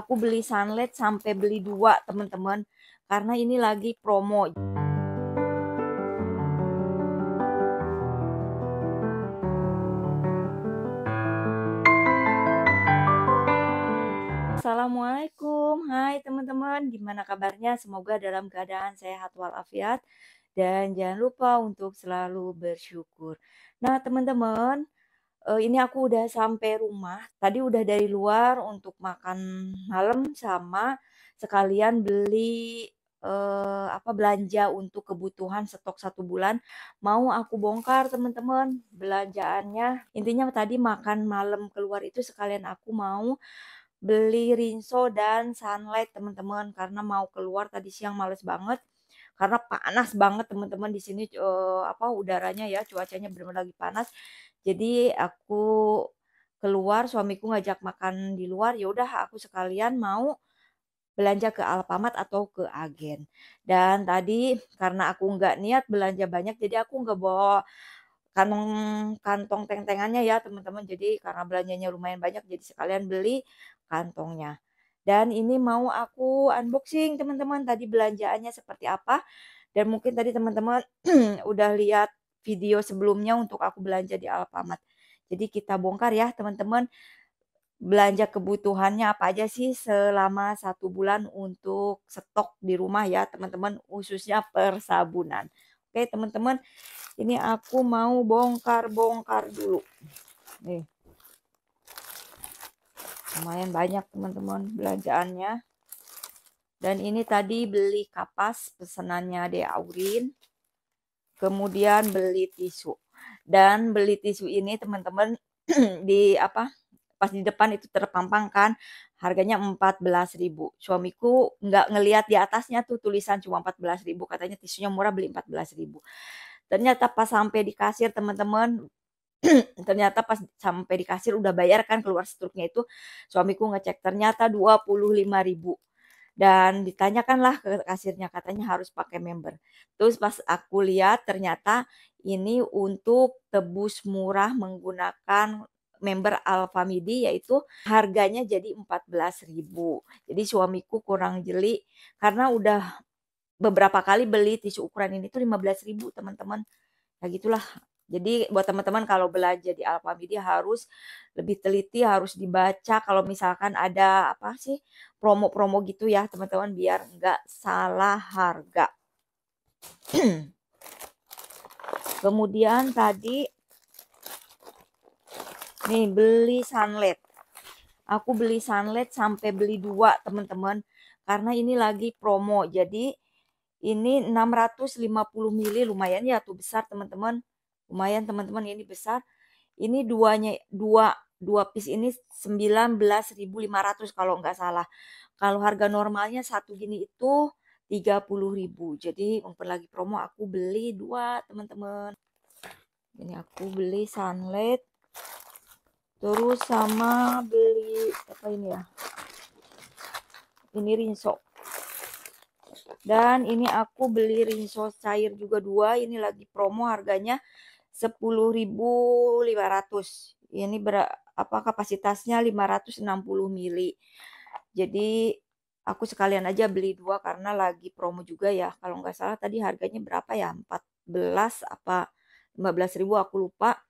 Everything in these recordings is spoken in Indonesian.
Aku beli sunlight sampai beli dua teman-teman karena ini lagi promo. Assalamualaikum, hai teman-teman, gimana kabarnya? Semoga dalam keadaan sehat walafiat dan jangan lupa untuk selalu bersyukur. Nah, teman-teman, uh, ini aku udah sampai rumah. Tadi udah dari luar untuk makan malam sama sekalian beli uh, apa belanja untuk kebutuhan stok satu bulan. Mau aku bongkar teman-teman belanjaannya. Intinya tadi makan malam keluar itu sekalian aku mau beli rinso dan sunlight teman-teman karena mau keluar tadi siang males banget karena panas banget teman-teman di sini uh, apa udaranya ya cuacanya benar-benar lagi panas jadi aku keluar suamiku ngajak makan di luar ya udah aku sekalian mau belanja ke Alfamart atau ke agen dan tadi karena aku nggak niat belanja banyak jadi aku nggak bawa kantong kantong teng-tengannya ya teman-teman jadi karena belanjanya lumayan banyak jadi sekalian beli kantongnya dan ini mau aku unboxing teman-teman tadi belanjaannya seperti apa. Dan mungkin tadi teman-teman udah lihat video sebelumnya untuk aku belanja di Alfamart. Jadi kita bongkar ya teman-teman belanja kebutuhannya apa aja sih selama satu bulan untuk stok di rumah ya teman-teman khususnya persabunan. Oke teman-teman ini aku mau bongkar-bongkar dulu. Nih lumayan banyak teman-teman belanjaannya dan ini tadi beli kapas pesenannya De Aurin kemudian beli tisu dan beli tisu ini teman-teman di apa pas di depan itu terpampang kan harganya 14.000 suamiku nggak ngelihat di atasnya tuh tulisan cuma 14.000 katanya tisunya murah beli 14.000 ternyata pas sampai di kasir teman-teman ternyata pas sampai di kasir udah bayar kan keluar struknya itu suamiku ngecek ternyata 25 ribu dan ditanyakanlah ke kasirnya katanya harus pakai member. Terus pas aku lihat ternyata ini untuk tebus murah menggunakan member Alfamidi yaitu harganya jadi ribu. Jadi suamiku kurang jeli karena udah beberapa kali beli tisu ukuran ini tuh ribu teman-teman. Ya gitulah jadi buat teman-teman kalau belajar di Alfamidi harus lebih teliti, harus dibaca kalau misalkan ada apa sih promo-promo gitu ya teman-teman biar nggak salah harga. Kemudian tadi nih beli sunlight. Aku beli sunlight sampai beli dua teman-teman karena ini lagi promo. Jadi ini 650 mili lumayan ya tuh besar teman-teman lumayan teman-teman ini besar ini duanya dua dua piece ini 19.500 kalau nggak salah kalau harga normalnya satu gini itu 30.000 jadi mumpun lagi promo aku beli dua teman-teman ini aku beli sunlight terus sama beli apa ini ya ini rinso dan ini aku beli rinso cair juga dua ini lagi promo harganya 10.500. Ini ber, apa kapasitasnya 560 mili. Jadi aku sekalian aja beli dua karena lagi promo juga ya. Kalau nggak salah tadi harganya berapa ya? 14 apa 15.000 ribu aku lupa.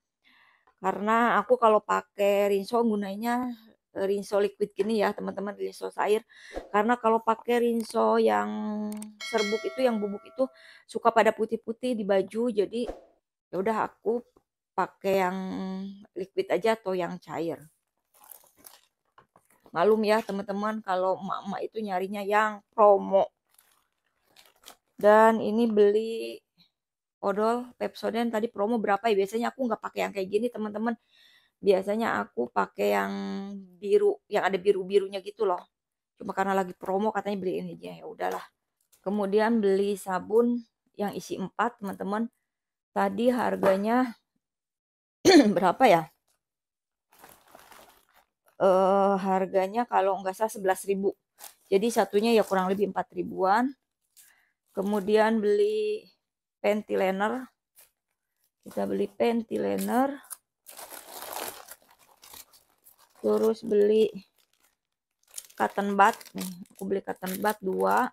Karena aku kalau pakai rinso gunanya eh, rinso liquid gini ya teman-teman rinso cair karena kalau pakai rinso yang serbuk itu yang bubuk itu suka pada putih-putih di baju jadi ya udah aku pakai yang liquid aja atau yang cair malum ya teman-teman kalau emak-emak itu nyarinya yang promo dan ini beli odol pepsodent tadi promo berapa ya biasanya aku nggak pakai yang kayak gini teman-teman biasanya aku pakai yang biru yang ada biru-birunya gitu loh cuma karena lagi promo katanya beli ini aja ya udahlah kemudian beli sabun yang isi 4 teman-teman tadi harganya berapa ya uh, harganya kalau nggak salah 11.000 jadi satunya ya kurang lebih 4 ribuan kemudian beli panty liner kita beli panty liner terus beli cotton bud nih aku beli cotton bud 2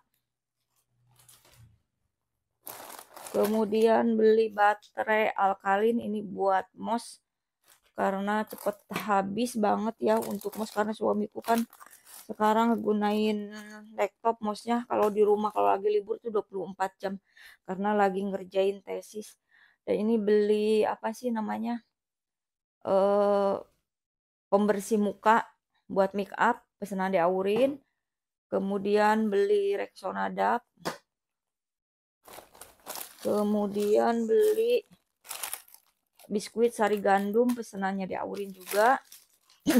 Kemudian beli baterai alkalin ini buat mos karena cepet habis banget ya untuk mos karena suamiku kan sekarang gunain laptop mosnya kalau di rumah kalau lagi libur tuh 24 jam karena lagi ngerjain tesis dan ini beli apa sih namanya eh pembersih muka buat make up pesanan di Aurin kemudian beli Rexona dab kemudian beli biskuit sari gandum pesenannya Aurin juga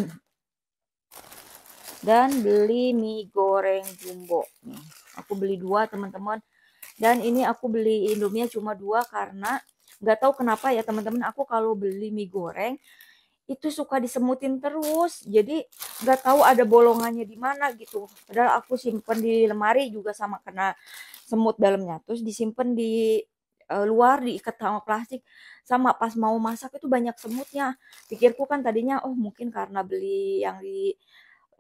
dan beli mie goreng jumbo nih aku beli dua teman-teman dan ini aku beli indomie cuma dua karena nggak tahu kenapa ya teman-teman aku kalau beli mie goreng itu suka disemutin terus jadi nggak tahu ada bolongannya di mana gitu padahal aku simpen di lemari juga sama kena semut dalamnya terus disimpan di uh, luar diikat sama plastik sama pas mau masak itu banyak semutnya pikirku kan tadinya oh mungkin karena beli yang di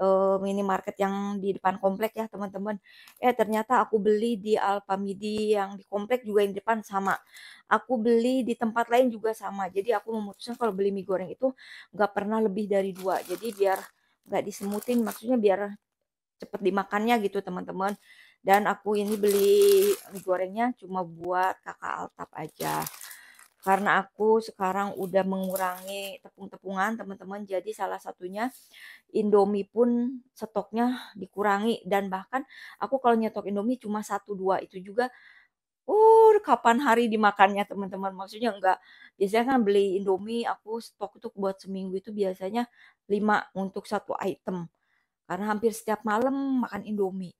uh, minimarket yang di depan komplek ya teman-teman. Eh ternyata aku beli di Alfamidi yang di komplek juga yang di depan sama. Aku beli di tempat lain juga sama. Jadi aku memutuskan kalau beli mie goreng itu nggak pernah lebih dari dua. Jadi biar nggak disemutin maksudnya biar cepet dimakannya gitu teman-teman. Dan aku ini beli mie gorengnya cuma buat kakak Altap aja karena aku sekarang udah mengurangi tepung-tepungan teman-teman jadi salah satunya Indomie pun stoknya dikurangi dan bahkan aku kalau nyetok Indomie cuma satu dua itu juga uh kapan hari dimakannya teman-teman maksudnya enggak biasanya kan beli Indomie aku stok tuh buat seminggu itu biasanya lima untuk satu item karena hampir setiap malam makan Indomie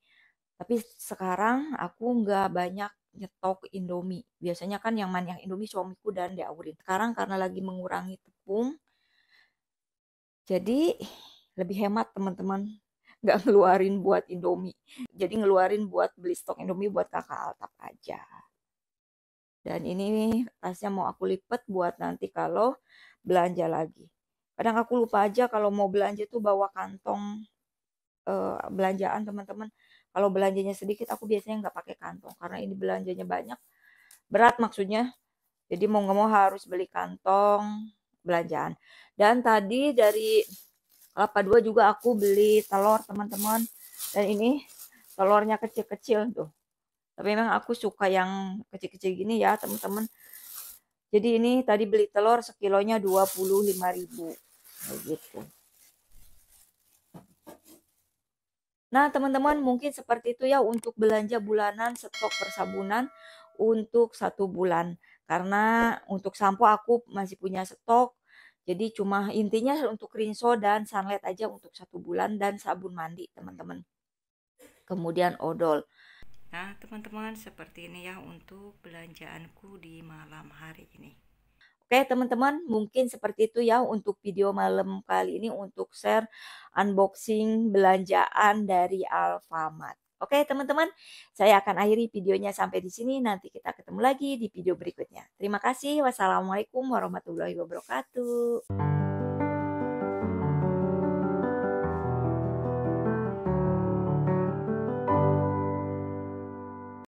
tapi sekarang aku enggak banyak nyetok Indomie. Biasanya kan yang yang Indomie suamiku dan dia Aurin. Sekarang karena lagi mengurangi tepung, jadi lebih hemat teman-teman Gak ngeluarin buat Indomie. Jadi ngeluarin buat beli stok Indomie buat kakak Altap aja. Dan ini tasnya mau aku lipat buat nanti kalau belanja lagi. Kadang aku lupa aja kalau mau belanja tuh bawa kantong uh, belanjaan teman-teman. Kalau belanjanya sedikit aku biasanya nggak pakai kantong karena ini belanjanya banyak. Berat maksudnya. Jadi mau nggak mau harus beli kantong belanjaan. Dan tadi dari kelapa dua juga aku beli telur teman-teman. Dan ini telurnya kecil-kecil tuh. Tapi memang aku suka yang kecil-kecil gini ya teman-teman. Jadi ini tadi beli telur sekilonya 25.000. Begitu. Nah, teman-teman mungkin seperti itu ya untuk belanja bulanan stok persabunan untuk satu bulan. Karena untuk sampo aku masih punya stok. Jadi cuma intinya untuk rinso dan sunlight aja untuk satu bulan dan sabun mandi teman-teman. Kemudian odol. Nah teman-teman seperti ini ya untuk belanjaanku di malam hari ini. Oke teman-teman, mungkin seperti itu ya untuk video malam kali ini untuk share unboxing belanjaan dari Alfamart. Oke teman-teman, saya akan akhiri videonya sampai di sini. Nanti kita ketemu lagi di video berikutnya. Terima kasih. Wassalamualaikum warahmatullahi wabarakatuh.